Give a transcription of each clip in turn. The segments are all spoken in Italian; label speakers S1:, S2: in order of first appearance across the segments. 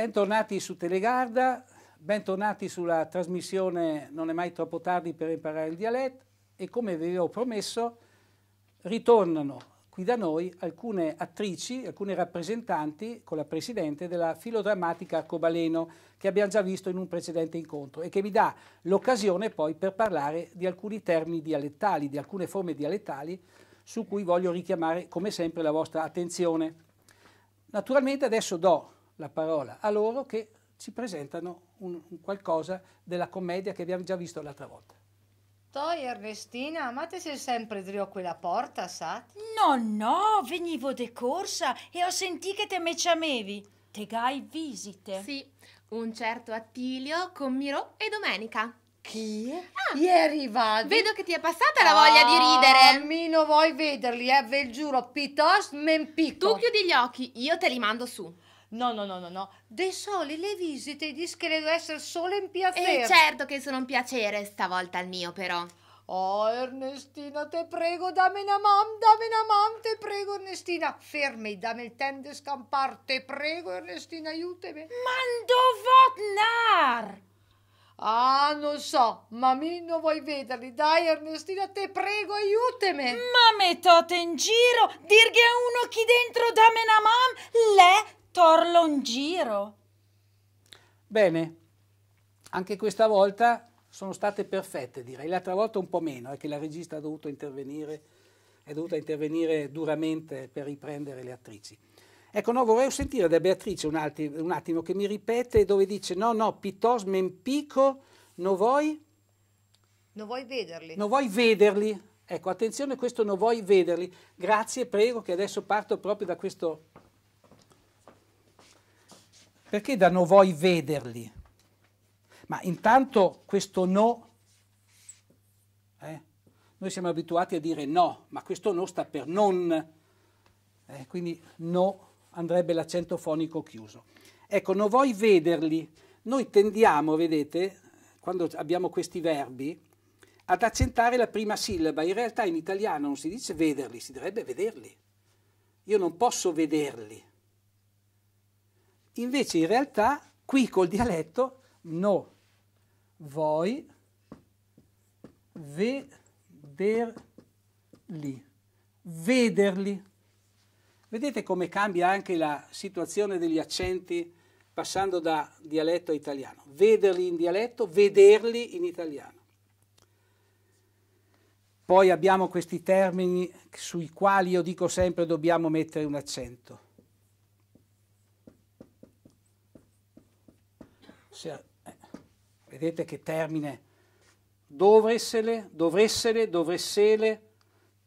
S1: Bentornati su Telegarda, bentornati sulla trasmissione Non è mai troppo tardi per imparare il dialetto e come vi avevo promesso ritornano qui da noi alcune attrici, alcune rappresentanti con la Presidente della filodrammatica Arcobaleno che abbiamo già visto in un precedente incontro e che mi dà l'occasione poi per parlare di alcuni termini dialettali, di alcune forme dialettali su cui voglio richiamare come sempre la vostra attenzione. Naturalmente adesso do la parola a loro che ci presentano un, un qualcosa della commedia che abbiamo già visto l'altra volta. Toi, Ernestina, ma te sei sempre drio quella porta, sa? No, no, venivo de corsa e ho sentito che te me ciamevi. Te gai visite. Sì, un certo Attilio con Miro e Domenica. Chi? Ah, Ieri vado. Vedo che ti è passata la voglia ah, di ridere. Almeno ah, vuoi vederli, eh? Ve il giuro, piuttosto men picco. Tu chiudi gli occhi, io te li mando su. No, no, no, no, no. De soli le visite, i dischi devo essere solo in piacere. E eh, certo che sono un piacere, stavolta il mio però. Oh, Ernestina, te prego, dammi una mamma, dammi una mamma, te prego, Ernestina. Fermi, dammi il tempo di scampare, te prego, Ernestina, aiutami. Mando votnar! Ah, non so, ma mi non vuoi vederli. Dai, Ernestina, te prego, aiutami. Ma mettote in giro, dirghe a uno chi dentro dammi da menamam, le Torlongiro. Bene, anche questa volta sono state perfette, direi. L'altra volta un po' meno, è che la regista ha dovuto intervenire, è dovuta intervenire duramente per riprendere le attrici. Ecco, no, vorrei sentire da Beatrice un, atti, un attimo che mi ripete dove dice no, no, pitos mempico, non vuoi... Non vuoi vederli. Non vuoi vederli. Ecco, attenzione, questo non vuoi vederli. Grazie, prego, che adesso parto proprio da questo perché da no vuoi vederli? Ma intanto questo no, eh, noi siamo abituati a dire no, ma questo no sta per non, eh, quindi no andrebbe l'accento fonico chiuso. Ecco, no vuoi vederli, noi tendiamo, vedete, quando abbiamo questi verbi, ad accentare la prima sillaba. In realtà in italiano non si dice vederli, si dovrebbe vederli. Io non posso vederli. Invece in realtà qui col dialetto no, voi vederli, vederli. Vedete come cambia anche la situazione degli accenti passando da dialetto a italiano. Vederli in dialetto, vederli in italiano. Poi abbiamo questi termini sui quali io dico sempre dobbiamo mettere un accento se, cioè, eh, vedete che termine, dovressele, dovressele, dovressele,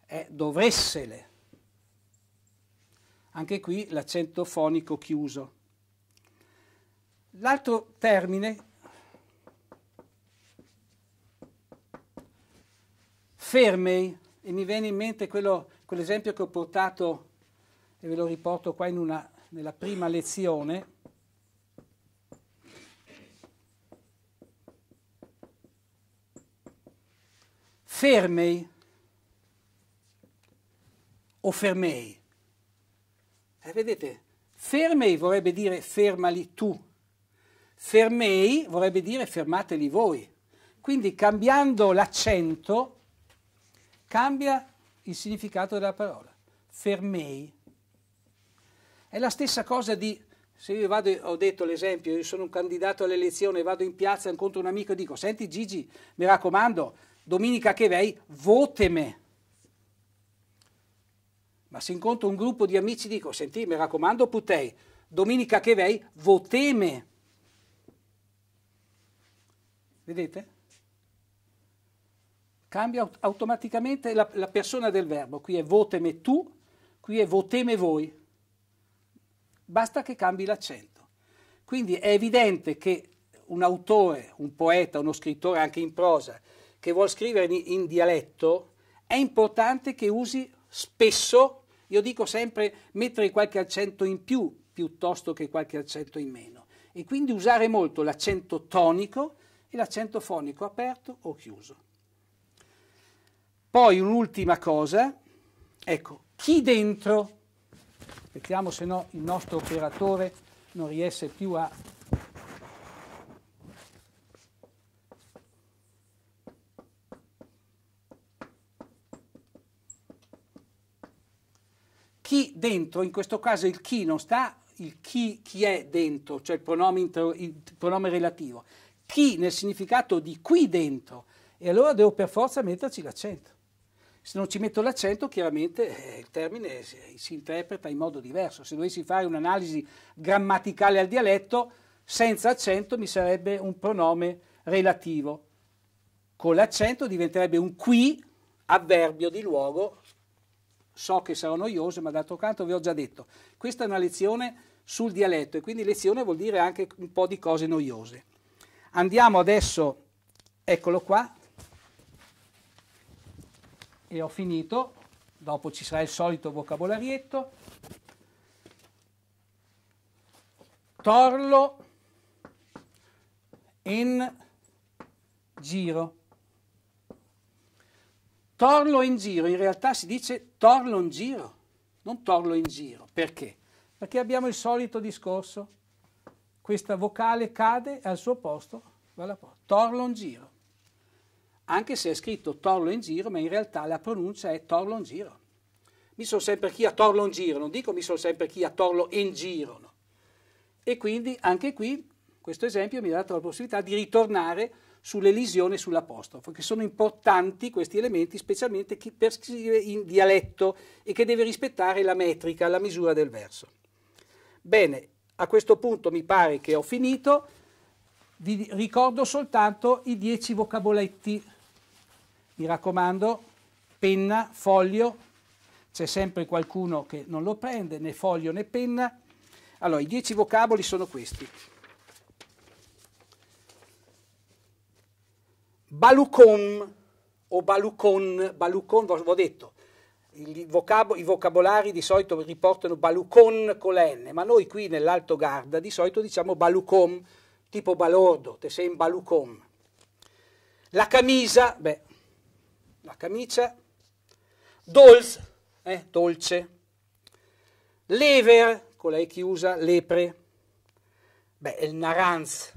S1: è dovressele. Anche qui l'accento fonico chiuso. L'altro termine, fermei, e mi viene in mente quello, quell'esempio che ho portato e ve lo riporto qua una, nella prima lezione, fermei o fermei. Eh, vedete, fermei vorrebbe dire fermali tu, fermei vorrebbe dire fermateli voi. Quindi cambiando l'accento cambia il significato della parola. Fermei. È la stessa cosa di, se io vado, ho detto l'esempio, io sono un candidato all'elezione, vado in piazza, incontro un amico e dico, senti Gigi, mi raccomando, domenica che vei, voteme. Ma se incontro un gruppo di amici dico, senti, mi raccomando, putei, domenica che vei, voteme. Vedete? Cambia automaticamente la, la persona del verbo. Qui è voteme tu, qui è voteme voi. Basta che cambi l'accento. Quindi è evidente che un autore, un poeta, uno scrittore anche in prosa, che vuol scrivere in, in dialetto, è importante che usi spesso, io dico sempre, mettere qualche accento in più piuttosto che qualche accento in meno. E quindi usare molto l'accento tonico e l'accento fonico aperto o chiuso. Poi un'ultima cosa, ecco, chi dentro, aspettiamo se no il nostro operatore non riesce più a chi dentro, in questo caso il chi non sta, il chi, chi è dentro, cioè il pronome, intero, il pronome relativo, chi nel significato di qui dentro, e allora devo per forza metterci l'accento. Se non ci metto l'accento, chiaramente eh, il termine si, si interpreta in modo diverso. Se dovessi fare un'analisi grammaticale al dialetto, senza accento mi sarebbe un pronome relativo. Con l'accento diventerebbe un qui, avverbio di luogo so che sarò noioso, ma d'altro canto vi ho già detto, questa è una lezione sul dialetto e quindi lezione vuol dire anche un po' di cose noiose. Andiamo adesso, eccolo qua, e ho finito, dopo ci sarà il solito vocabolarietto. Torlo in giro. Torlo in giro, in realtà si dice torlo in giro, non torlo in giro. Perché? Perché abbiamo il solito discorso. Questa vocale cade e al suo posto va la porta. Torlo in giro. Anche se è scritto torlo in giro, ma in realtà la pronuncia è torlo in giro. Mi sono sempre chi a torlo in giro, non dico mi sono sempre chi a torlo in giro. No. E quindi anche qui questo esempio mi ha dato la possibilità di ritornare sull'Elisione e sull'Apostrofo, che sono importanti questi elementi, specialmente chi per scrivere in dialetto e che deve rispettare la metrica, la misura del verso. Bene, a questo punto mi pare che ho finito, vi ricordo soltanto i dieci vocaboletti, mi raccomando, penna, foglio, c'è sempre qualcuno che non lo prende, né foglio né penna, allora i dieci vocaboli sono questi. Balucon o Balucon, Balucon, ho detto, vocab- i vocabolari di solito riportano Balucon con la N, ma noi qui nell'Alto Garda di solito diciamo Balucon, tipo balordo, te sei in Balucon. La camisa, beh, la camicia, Dols, eh, dolce, lever, con la E chiusa, lepre, beh, il naranz,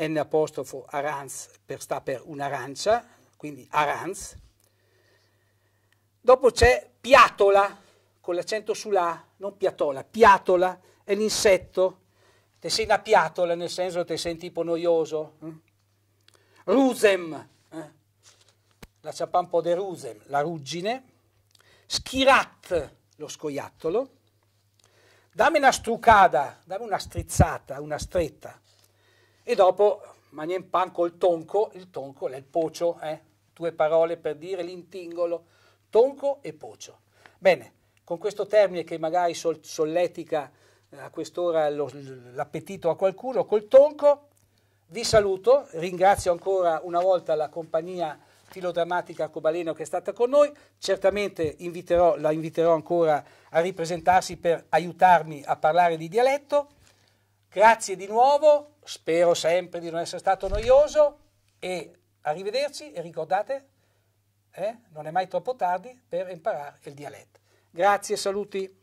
S1: N apostrofo Aranz per, sta per un'arancia, quindi Aranz. Dopo c'è piatola, con l'accento sulla non piatola, piatola è l'insetto. Te sei una piatola nel senso che sei un tipo noioso. Hm? Rusem, eh? la ciappa un po' di rusem, la ruggine. Schirat, lo scoiattolo. Dammi una strucada, dammi una strizzata, una stretta e dopo Manien Pan col tonco, il tonco è il pocio, eh? due parole per dire l'intingolo, tonco e pocio. Bene, con questo termine che magari sol solletica eh, a quest'ora l'appetito a qualcuno, col tonco vi saluto, ringrazio ancora una volta la compagnia filodrammatica Cobaleno che è stata con noi, certamente inviterò, la inviterò ancora a ripresentarsi per aiutarmi a parlare di dialetto Grazie di nuovo, spero sempre di non essere stato noioso e arrivederci e ricordate, eh, non è mai troppo tardi per imparare il dialetto. Grazie, e saluti.